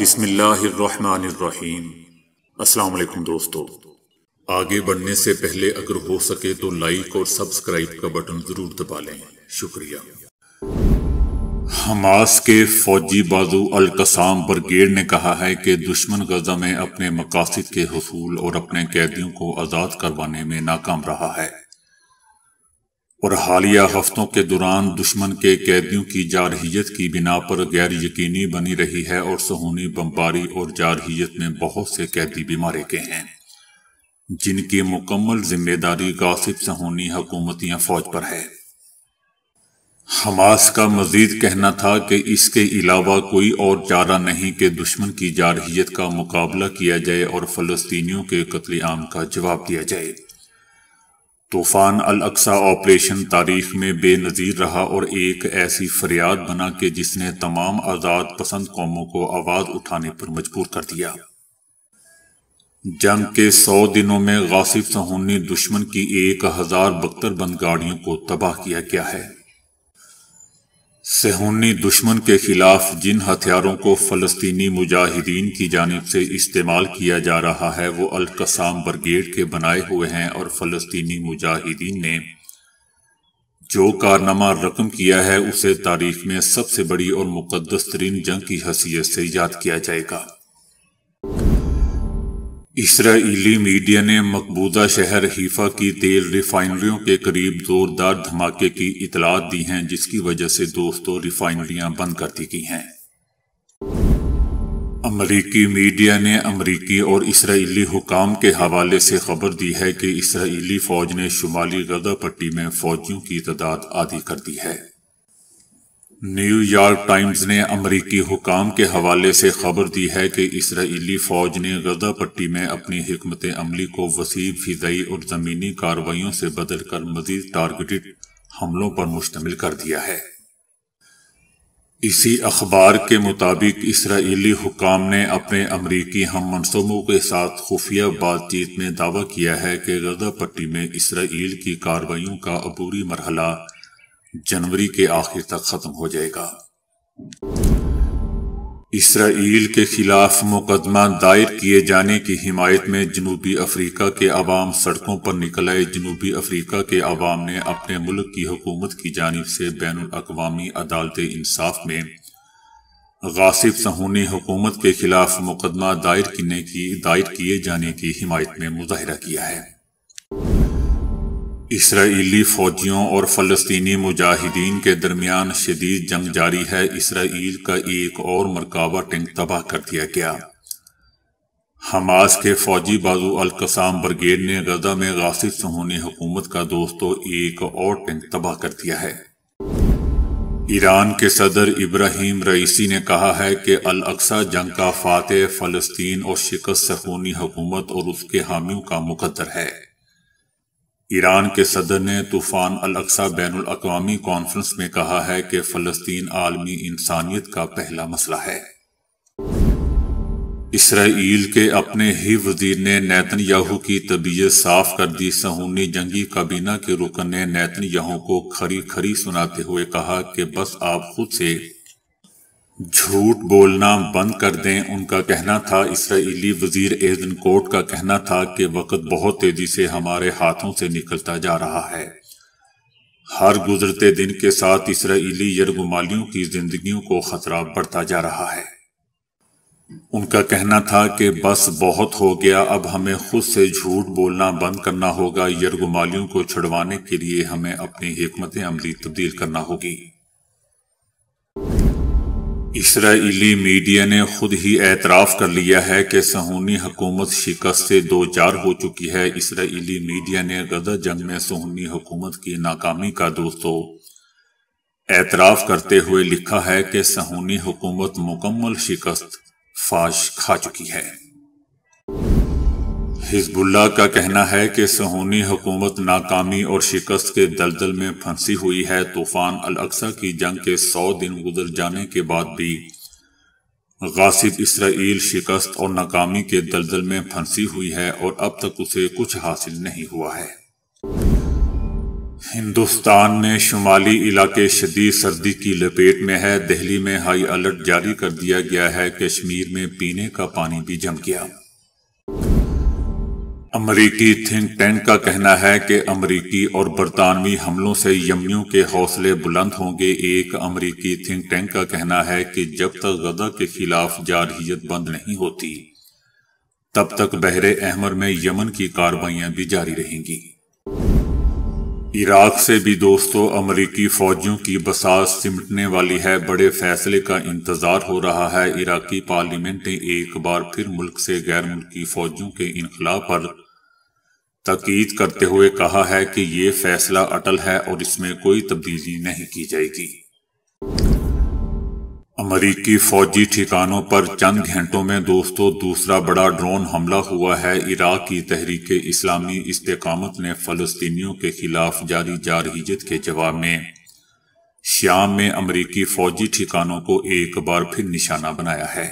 बिस्मिल्लाहिर्रहमानिर्रहीम अस्सलाम वालेकुम दोस्तों आगे बढ़ने से पहले अगर हो सके तो लाइक और सब्सक्राइब का बटन ज़रूर दबा लें शुक्रिया हमास के फौजी बाजू अल कसाम ब्रिगेड ने कहा है कि दुश्मन गजा में अपने मकासद के हसूल और अपने कैदियों को आज़ाद करवाने में नाकाम रहा है और हालिया हफ्तों के दौरान दुश्मन के कैदियों की जारहीत की बिना पर गैर यकीनी बनी रही है और सहूनी बमबारी और जारहीत में बहुत से कैदी भी मारे गए हैं जिनकी मुकम्मल जिम्मेदारी गासिब सहूनी हकूमत या फौज पर है हमास का मजीद कहना था कि इसके अलावा कोई और चारा नहीं कि दुश्मन की जारहीत का मुकाबला किया जाए और फलस्तीनियों के कत्लेआम का जवाब दिया जाए तूफान अल अक्सा ऑपरेशन तारीख में बेनज़ीर रहा और एक ऐसी फरियाद बना कि जिसने तमाम आज़ाद पसंद कौमों को आवाज़ उठाने पर मजबूर कर दिया जंग के सौ दिनों में गासिफ सहूनी दुश्मन की एक हज़ार बख्तरबंद गाड़ियों को तबाह किया गया है सेहूनी दुश्मन के खिलाफ जिन हथियारों को फ़लस्तीनी मुजाहिदीन की जानब से इस्तेमाल किया जा रहा है वो अलकसाम ब्रिगेड के बनाए हुए हैं और फ़लस्तीनी मुजाहिदीन ने जो कारनामा रकम किया है उसे तारीख में सबसे बड़ी और मुकदस तरीन जंग की हैसियत से याद किया जाएगा इसराइली मीडिया ने मकबूदा शहर हीफा की तेल रिफाइनरियों के करीब जोरदार धमाके की इतलात दी हैं जिसकी वजह से दोस्तों रिफाइनरियां बंद कर दी गई हैं अमरीकी मीडिया ने अमरीकी और इसराइली हुकाम के हवाले से खबर दी है कि इसराइली फौज ने शुमाली गदा पट्टी में फौजियों की तादाद आधी कर दी है न्यूयॉर्क टाइम्स ने अमरीकी हुकाम के हवाले से खबर दी है कि इसराइली फौज ने गजा पट्टी में अपनी हमत अमली को वसी फिजाई और ज़मीनी कार्रवाइयों से बदलकर मजीद टारगेटेड हमलों पर मुश्तमिल कर दिया है इसी अखबार के मुताबिक इसराइली हुकाम ने अपने अमरीकी हम मनसूबों के साथ खुफिया बातचीत में दावा किया है कि गजा पट्टी में इसराइल की कार्रवाइयों का अबूरी मरहला जनवरी के आखिर तक खत्म हो जाएगा इसराइल के खिलाफ मुकदमा दायर किए जाने की हिमायत में जनूबी अफ्रीका के अवाम सड़कों पर निकल आए जनूबी अफ्रीका के अवाम ने अपने मुल्क की हुकूमत की जानब से बैन अवी अदालत इंसाफ में गासिब सहूनी हुकूमत के खिलाफ मुकदमा दायर करने की दायर किए जाने की हिमायत में मुजाहरा किया है इसराइली फौजियों और फलस्तनी मुजाहिदीन के दरमियान शदीद जंग जारी है इसराइल का एक और मरकावा टैंक तबाह कर दिया गया हमास के फौजी बाजू अलकसाम ब्रिगेड ने गजा में गासिब सहूनी हुकूमत का दोस्तों एक और टैंक तबाह कर दिया है ईरान के सदर इब्राहिम रईसी ने कहा है कि अलअक्सा जंग का फातह फ़लस्तीन और शिकस्त सहूनी हुकूमत और उसके हामियों का मुकदर है ईरान के सदर ने तूफान अल अक्सा बैन अवी कॉन्फ्रेंस में कहा है कि फ़लस्तीन आलमी इंसानियत का पहला मसला है इसराइल के अपने ही वजीर ने नैतन याहू की तबीयत साफ कर दी सहूनी जंगी काबीना के रुकन ने नैतन याहू को खरी खरी सुनाते हुए कहा कि बस आप खुद से झूठ बोलना बंद कर दें उनका कहना था इसराइली वजीर एजन कोर्ट का कहना था कि वक़्त बहुत तेज़ी से हमारे हाथों से निकलता जा रहा है हर गुजरते दिन के साथ इसराइली यरगुमालियों की जिंदगियों को खतरा बढ़ता जा रहा है उनका कहना था कि बस बहुत हो गया अब हमें खुद से झूठ बोलना बंद करना होगा यरगुमालियों को छुड़वाने के लिए हमें अपनी हमत अमली तब्दील करना होगी इसराइली मीडिया ने खुद ही एतराफ़ कर लिया है कि सहूनी हुकूमत शिकस्त से दो चार हो चुकी है इसराइली मीडिया ने गजा जंग में सहूनी हुकूमत की नाकामी का दोस्तों एतराफ़ करते हुए लिखा है कि सहूनी हुकूमत मुकम्मल शिकस्त फाश खा चुकी है हिजबुल्ला का कहना है कि सहूनी हुकूमत नाकामी और शिकस्त के दलदल में फंसी हुई है तूफान अल अक्सा की जंग के सौ दिन गुजर जाने के बाद भी गासिब इसराइल शिकस्त और नाकामी के दलदल में फंसी हुई है और अब तक उसे कुछ हासिल नहीं हुआ है हिंदुस्तान में शुमाली इलाके शदीद सर्दी की लपेट में है दिल्ली में हाई अलर्ट जारी कर दिया गया है कश्मीर में पीने का पानी भी जम गया अमरीकी थिंक टैंक का कहना है कि अमरीकी और बरतानवी हमलों से यमियों के हौसले बुलंद होंगे एक अमरीकी थिंक टैंक का कहना है कि जब तक गजा के खिलाफ जारहीत बंद नहीं होती तब तक बहरे अहमर में यमन की कार्रवाइयां भी जारी रहेंगी इराक से भी दोस्तों अमरीकी फौजियों की बसात सिमटने वाली है बड़े फैसले का इंतजार हो रहा है इराकी पार्लियामेंट ने एक बार फिर मुल्क से गैर मुल्की फौजियों के इनखला पर तकीद करते हुए कहा है कि ये फैसला अटल है और इसमें कोई तब्दीली नहीं की जाएगी अमरीकी फौजी ठिकानों पर चंद घंटों में दोस्तों दूसरा बड़ा ड्रोन हमला हुआ है इराक की तहरीक इस्लामी इस्तेकामत ने फ़लस्तीनियों के खिलाफ जारी जारहिजत के जवाब में शाम में अमरीकी फौजी ठिकानों को एक बार फिर निशाना बनाया है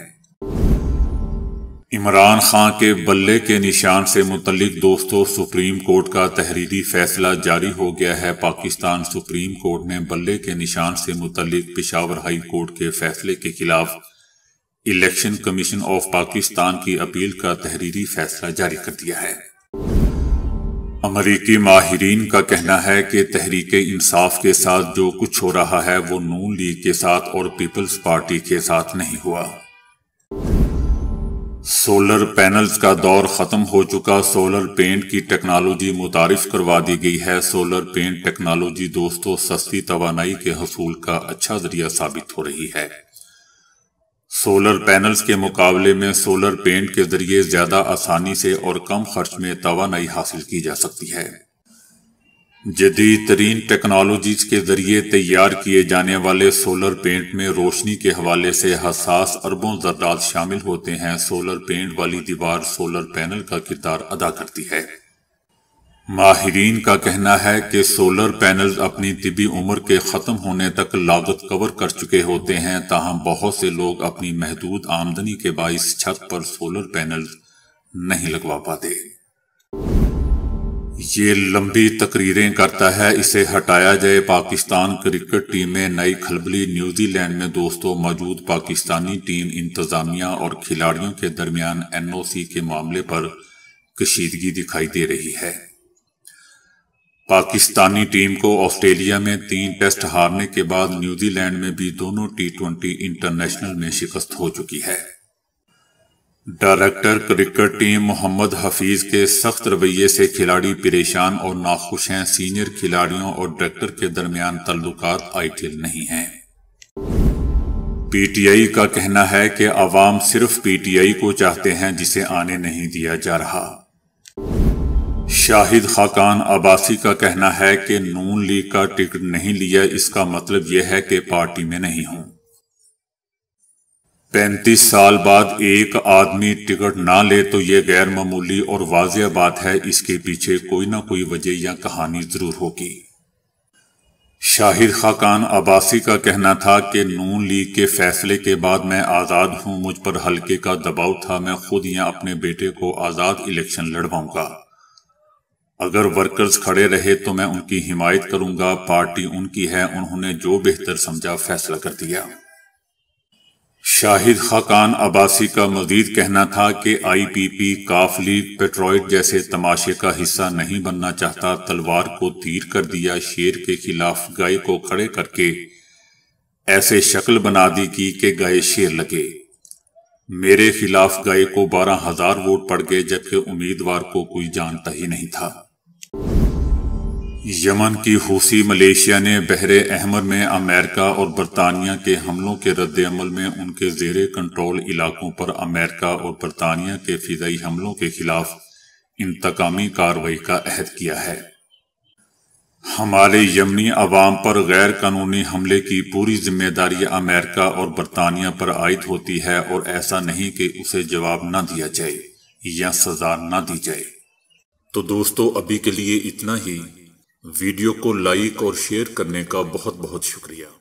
इमरान खान के बल्ले के निशान से मुतलिक दोस्तों सुप्रीम कोर्ट का तहरीरी फैसला जारी हो गया है पाकिस्तान सुप्रीम कोर्ट ने बल्ले के निशान से मुतलिक पिशावर हाई कोर्ट के फैसले के खिलाफ इलेक्शन कमीशन ऑफ पाकिस्तान की अपील का तहरीरी फैसला जारी कर दिया है अमरीकी माहरीन का कहना है कि तहरीक इंसाफ के साथ जो कुछ हो रहा है वो नून लीग के साथ और पीपल्स पार्टी के साथ नहीं हुआ सोलर पैनल्स का दौर ख़त्म हो चुका सोलर पेंट की टेक्नोलॉजी मुतारफ़ करवा दी गई है सोलर पेंट टेक्नोलॉजी दोस्तों सस्ती तोानाई के हसूल का अच्छा ज़रिया साबित हो रही है सोलर पैनल्स के मुकाबले में सोलर पेंट के ज़रिए ज़्यादा आसानी से और कम खर्च में तोानाई हासिल की जा सकती है जदीद तरीन टेक्नोलॉजीज के जरिए तैयार किए जाने वाले सोलर पेंट में रोशनी के हवाले से हसास अरबों जर्रात शामिल होते हैं सोलर पेंट वाली दीवार सोलर पैनल का किरदार अदा करती है माहरीन का कहना है कि सोलर पैनल अपनी तिबी उम्र के ख़त्म होने तक लागत कवर कर चुके होते हैं ताहम बहुत से लोग अपनी महदूद आमदनी के बायस छत पर सोलर पैनल नहीं लगवा पाते ये लंबी तकरीरें करता है इसे हटाया जाए पाकिस्तान क्रिकेट टीम में नई खलबली न्यूजीलैंड में दोस्तों मौजूद पाकिस्तानी टीम इंतजामिया और खिलाड़ियों के दरमियान एनओसी के मामले पर कशीदगी दिखाई दे रही है पाकिस्तानी टीम को ऑस्ट्रेलिया में तीन टेस्ट हारने के बाद न्यूजीलैंड में भी दोनों टी ट्वेंटी इंटरनेशनल में शिकस्त हो चुकी है director cricket team Mohammad Hafeez के सख्त रवैये से खिलाड़ी परेशान और नाखुश हैं सीनियर खिलाड़ियों और डायरेक्टर के दरमियान तल्लुक आइडियल नहीं हैं पीटीआई का कहना है कि आवाम सिर्फ पीटीआई को चाहते हैं जिसे आने नहीं दिया जा रहा शाहिद खाकान अब्बासी का कहना है कि नून लीग का टिकट नहीं लिया इसका मतलब यह है कि पार्टी में नहीं हूं पैंतीस साल बाद एक आदमी टिकट ना ले तो ये गैर मामूली और वाजिया बात है इसके पीछे कोई ना कोई वजह या कहानी जरूर होगी शाहिद खाकान अब्बासी का कहना था कि नून लीग के फैसले के बाद मैं आज़ाद हूं मुझ पर हल्के का दबाव था मैं खुद या अपने बेटे को आज़ाद इलेक्शन लड़वाऊंगा अगर वर्कर्स खड़े रहे तो मैं उनकी हिमायत करूंगा पार्टी उनकी है उन्होंने जो बेहतर समझा फैसला कर दिया शाहिद खाकान अब्बासी का मजीद कहना था कि आई पी पी काफ लीग पेट्रॉइड जैसे तमाशे का हिस्सा नहीं बनना चाहता तलवार को तीर कर दिया शेर के खिलाफ गाय को खड़े करके ऐसे शक्ल बना दी की कि गाय शेर लगे मेरे खिलाफ गाय को बारह हजार वोट पड़ गए जबकि उम्मीदवार को कोई जानता ही नहीं था यमन की हूसी मलेशिया ने बहर अहमर में अमेरिका और बरतानिया के हमलों के रद्दमल में उनके जेर कंट्रोल इलाकों पर अमेरिका और बरतानिया के फिजाई हमलों के खिलाफ इंतकामी कार्रवाई का अहद किया है हमारे यमनी अवाम पर गैर कानूनी हमले की पूरी जिम्मेदारी अमेरिका और बरतानिया पर आयद होती है और ऐसा नहीं कि उसे जवाब न दिया जाए या सजा न दी जाए तो दोस्तों अभी के लिए इतना ही वीडियो को लाइक और शेयर करने का बहुत बहुत शुक्रिया